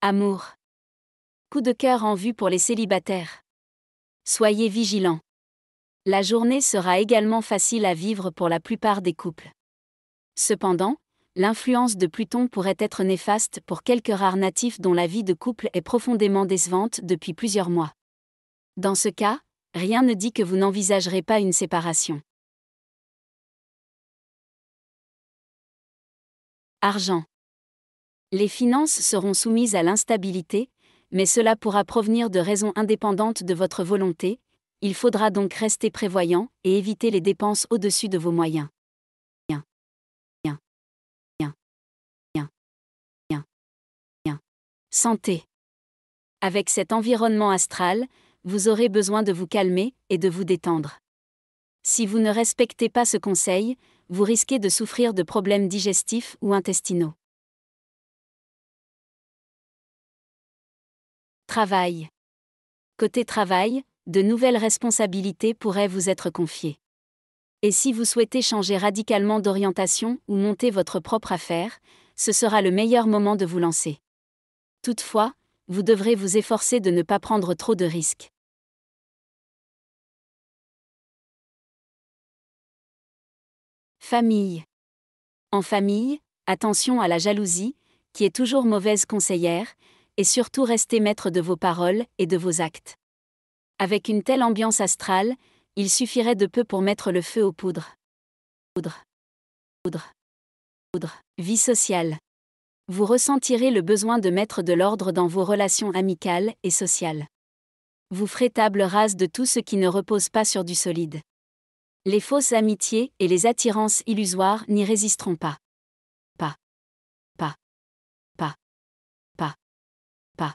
Amour. Coup de cœur en vue pour les célibataires. Soyez vigilants. La journée sera également facile à vivre pour la plupart des couples. Cependant, l'influence de Pluton pourrait être néfaste pour quelques rares natifs dont la vie de couple est profondément décevante depuis plusieurs mois. Dans ce cas, rien ne dit que vous n'envisagerez pas une séparation. Argent. Les finances seront soumises à l'instabilité, mais cela pourra provenir de raisons indépendantes de votre volonté, il faudra donc rester prévoyant et éviter les dépenses au-dessus de vos moyens. Santé. Avec cet environnement astral, vous aurez besoin de vous calmer et de vous détendre. Si vous ne respectez pas ce conseil, vous risquez de souffrir de problèmes digestifs ou intestinaux. Travail. Côté travail, de nouvelles responsabilités pourraient vous être confiées. Et si vous souhaitez changer radicalement d'orientation ou monter votre propre affaire, ce sera le meilleur moment de vous lancer. Toutefois, vous devrez vous efforcer de ne pas prendre trop de risques. Famille. En famille, attention à la jalousie, qui est toujours mauvaise conseillère, et surtout restez maître de vos paroles et de vos actes. Avec une telle ambiance astrale, il suffirait de peu pour mettre le feu aux poudres. Poudre. Poudre. Poudre. Vie sociale. Vous ressentirez le besoin de mettre de l'ordre dans vos relations amicales et sociales. Vous ferez table rase de tout ce qui ne repose pas sur du solide. Les fausses amitiés et les attirances illusoires n'y résisteront pas. pas.